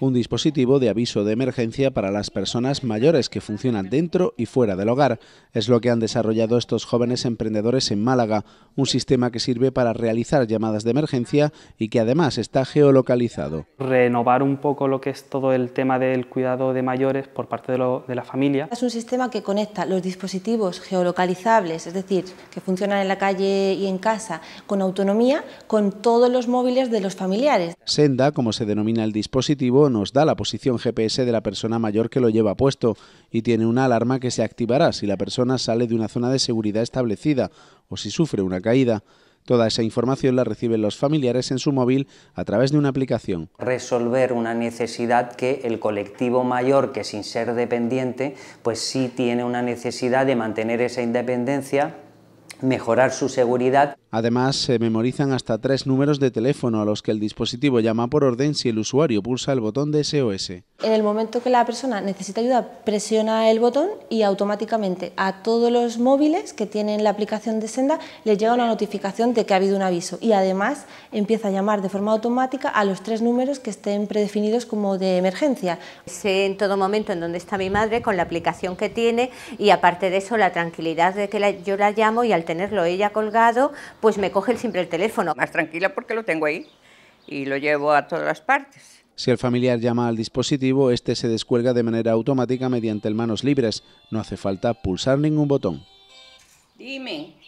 Un dispositivo de aviso de emergencia para las personas mayores que funcionan dentro y fuera del hogar. Es lo que han desarrollado estos jóvenes emprendedores en Málaga, un sistema que sirve para realizar llamadas de emergencia y que además está geolocalizado. Renovar un poco lo que es todo el tema del cuidado de mayores por parte de, la familia. Es un sistema que conecta los dispositivos geolocalizables, es decir, que funcionan en la calle y en casa, con autonomía, con todos los móviles de los familiares. Senda, como se denomina el dispositivo nos da la posición GPS de la persona mayor que lo lleva puesto y tiene una alarma que se activará si la persona sale de una zona de seguridad establecida o si sufre una caída. Toda esa información la reciben los familiares en su móvil a través de una aplicación. Resolver una necesidad que el colectivo mayor, que sin ser dependiente, pues sí tiene una necesidad de mantener esa independencia, mejorar su seguridad. Además, se memorizan hasta tres números de teléfono a los que el dispositivo llama por orden si el usuario pulsa el botón de SOS. En el momento que la persona necesita ayuda, presiona el botón y automáticamente a todos los móviles que tienen la aplicación de Senda le llega una notificación de que ha habido un aviso y además empieza a llamar de forma automática a los tres números que estén predefinidos como de emergencia. Sé en todo momento en dónde está mi madre con la aplicación que tiene y aparte de eso la tranquilidad de que yo la llamo y al tenerlo ella colgado pues me coge siempre el teléfono. Más tranquila porque lo tengo ahí y lo llevo a todas las partes. Si el familiar llama al dispositivo, este se descuelga de manera automática mediante manos libres. No hace falta pulsar ningún botón. Dime,